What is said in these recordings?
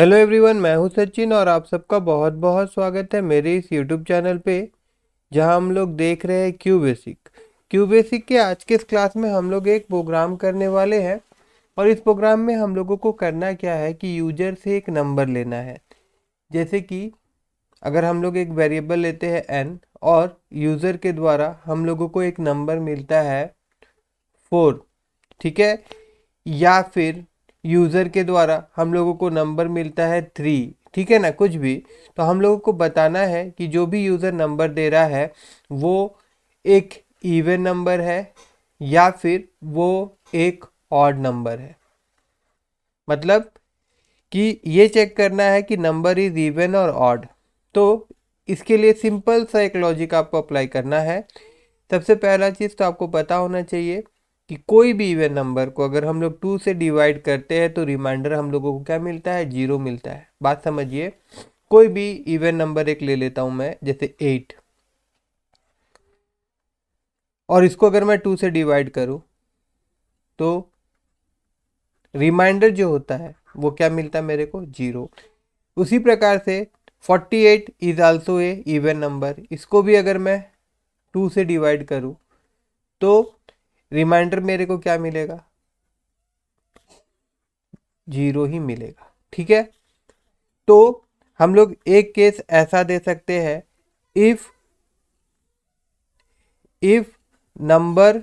hello everyone मैं हूं सचिन और आप सबका बहुत बहुत स्वागत है मेरे इस यूट्यूब चैनल पे जहां हम लोग देख रहे हैं क्यू बेसिक क्यू बेसिक के आज के इस क्लास में हम लोग एक प्रोग्राम करने वाले हैं और इस प्रोग्राम में हम लोगों को करना क्या है कि यूजर से एक नंबर लेना है जैसे कि अगर हम लोग एक वेरिएबल लेते हैं एन और यूज़र के द्वारा हम लोगों को एक नंबर मिलता है फोर ठीक है या फिर यूज़र के द्वारा हम लोगों को नंबर मिलता है थ्री ठीक है ना कुछ भी तो हम लोगों को बताना है कि जो भी यूज़र नंबर दे रहा है वो एक इवन नंबर है या फिर वो एक ऑड नंबर है मतलब कि ये चेक करना है कि नंबर इज़ इवन और ऑड तो इसके लिए सिंपल सा एक लॉजिक आपको अप्लाई करना है सबसे पहला चीज़ तो आपको पता होना चाहिए कि कोई भी इवेंट नंबर को अगर हम लोग टू से डिवाइड करते हैं तो रिमाइंडर हम लोगों को क्या मिलता है जीरो मिलता है बात समझिए कोई भी इवेंट नंबर एक ले लेता हूं मैं जैसे एट और इसको अगर मैं टू से डिवाइड करूँ तो रिमाइंडर जो होता है वो क्या मिलता है मेरे को जीरो उसी प्रकार से forty eight is also a even number इसको भी अगर मैं टू से डिवाइड करूँ तो रिमाइंडर मेरे को क्या मिलेगा जीरो ही मिलेगा ठीक है तो हम लोग एक केस ऐसा दे सकते हैं if if number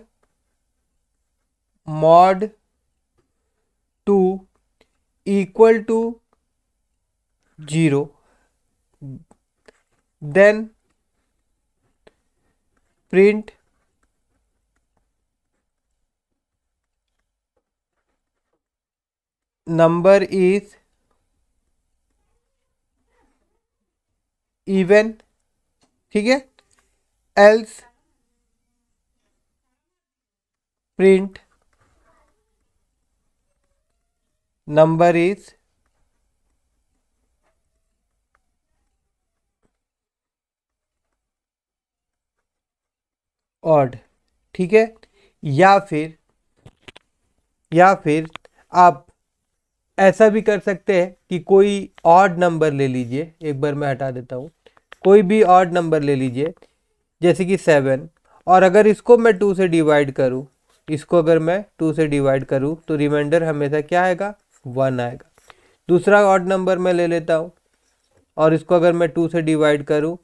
mod two equal to zero then print number is even ठीक है else print number is odd ठीक है या फिर या फिर आप ऐसा भी कर सकते हैं कि कोई ऑड नंबर ले लीजिए एक बार मैं हटा देता हूँ कोई भी ऑड नंबर ले लीजिए जैसे कि सेवन और अगर इसको मैं टू से डिवाइड करूँ इसको अगर मैं टू से डिवाइड करूँ तो रिमाइंडर हमेशा क्या आएगा वन आएगा दूसरा ऑड नंबर मैं ले लेता हूँ और इसको अगर मैं टू से डिवाइड करूँ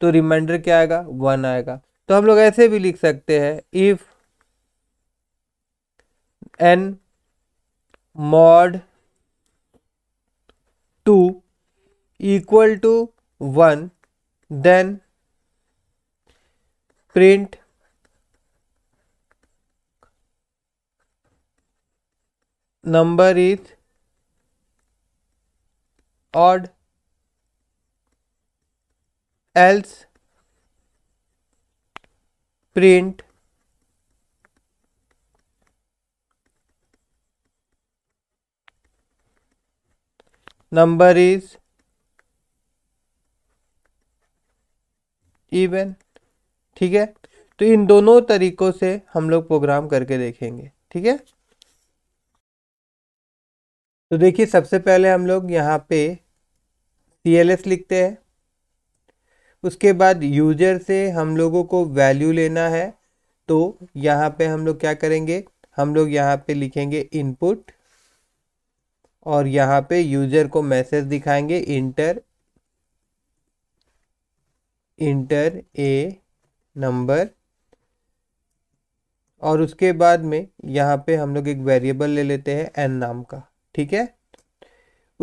तो रिमाइंडर क्या आएगा वन आएगा तो हम लोग ऐसे भी लिख सकते हैं if N mod 2 equal to 1 then print number is odd else print number is even ठीक है तो इन दोनों तरीकों से हम लोग प्रोग्राम करके देखेंगे ठीक है तो देखिए सबसे पहले हम लोग यहाँ पे सी एल एस लिखते हैं उसके बाद यूजर से हम लोगों को वैल्यू लेना है तो यहाँ पे हम लोग क्या करेंगे हम लोग यहाँ पे लिखेंगे इनपुट और यहाँ पे यूजर को मैसेज दिखाएंगे इंटर इंटर ए नंबर और उसके बाद में यहाँ पे हम लोग एक वेरिएबल ले लेते हैं एन नाम का ठीक है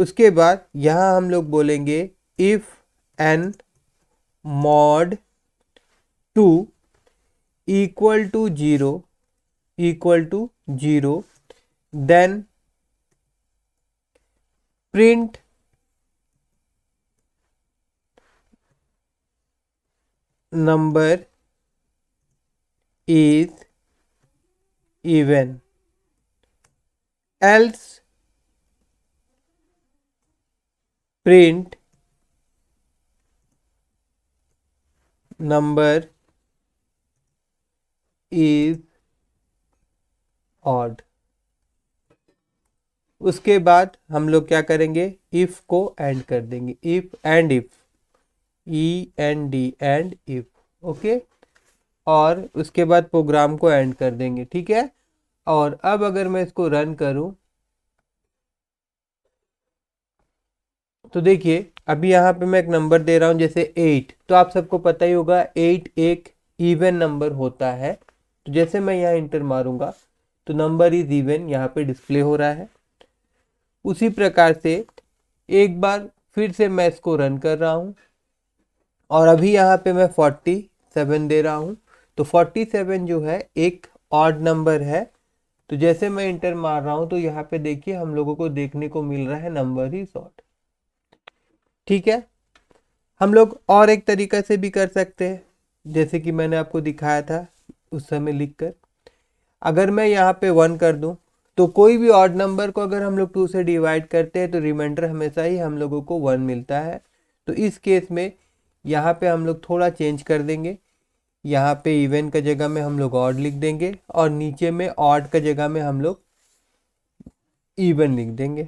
उसके बाद यहाँ हम लोग बोलेंगे if N mod two equal to zero equal to zero then print number is even else print number is odd उसके बाद हम लोग क्या करेंगे इफ़ को एंड कर देंगे if end if E N D end if okay और उसके बाद प्रोग्राम को एंड कर देंगे ठीक है और अब अगर मैं इसको रन करूं तो देखिए अभी यहाँ पे मैं एक नंबर दे रहा हूँ जैसे एट तो आप सबको पता ही होगा एट एक इवन नंबर होता है तो जैसे मैं यहाँ इंटर मारूंगा तो नंबर इज इवन यहाँ पे डिस्प्ले हो रहा है उसी प्रकार से एक बार फिर से मैं इसको रन कर रहा हूँ और अभी यहाँ पे मैं फोर्टी सेवन दे रहा हूँ तो फोर्टी सेवन जो है एक ऑड नंबर है तो जैसे मैं इंटर मार रहा हूँ तो यहाँ पे देखिए हम लोगों को देखने को मिल रहा है नंबर ही शॉर्ट ठीक है हम लोग और एक तरीका से भी कर सकते हैं जैसे कि मैंने आपको दिखाया था उस समय लिख कर अगर मैं यहाँ पे वन कर दूँ तो कोई भी ऑड नंबर को अगर हम लोग टू से डिवाइड करते हैं तो रिमाइंडर हमेशा ही हम लोगों को वन मिलता है तो इस केस में यहाँ पे हम लोग थोड़ा चेंज कर देंगे यहाँ पे इवन का जगह में हम लोग ऑड लिख देंगे और नीचे में ऑड का जगह में हम लोग इवन लिख देंगे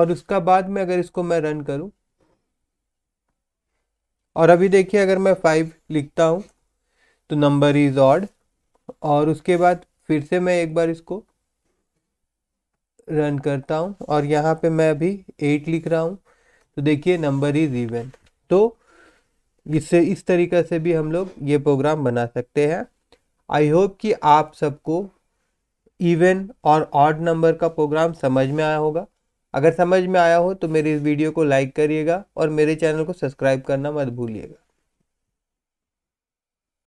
और उसका बाद में अगर इसको मैं रन करूँ और अभी देखिए अगर मैं फाइव लिखता हूँ तो नंबर इज़ ऑड और उसके बाद फिर से मैं एक बार इसको रन करता हूँ और यहाँ पे मैं अभी एट लिख रहा हूँ तो देखिए नंबर इज इवन तो इससे इस तरीका से भी हम लोग ये प्रोग्राम बना सकते हैं आई होप कि आप सबको इवन और ऑड नंबर का प्रोग्राम समझ में आया होगा अगर समझ में आया हो तो मेरे इस वीडियो को लाइक करिएगा और मेरे चैनल को सब्सक्राइब करना मत भूलिएगा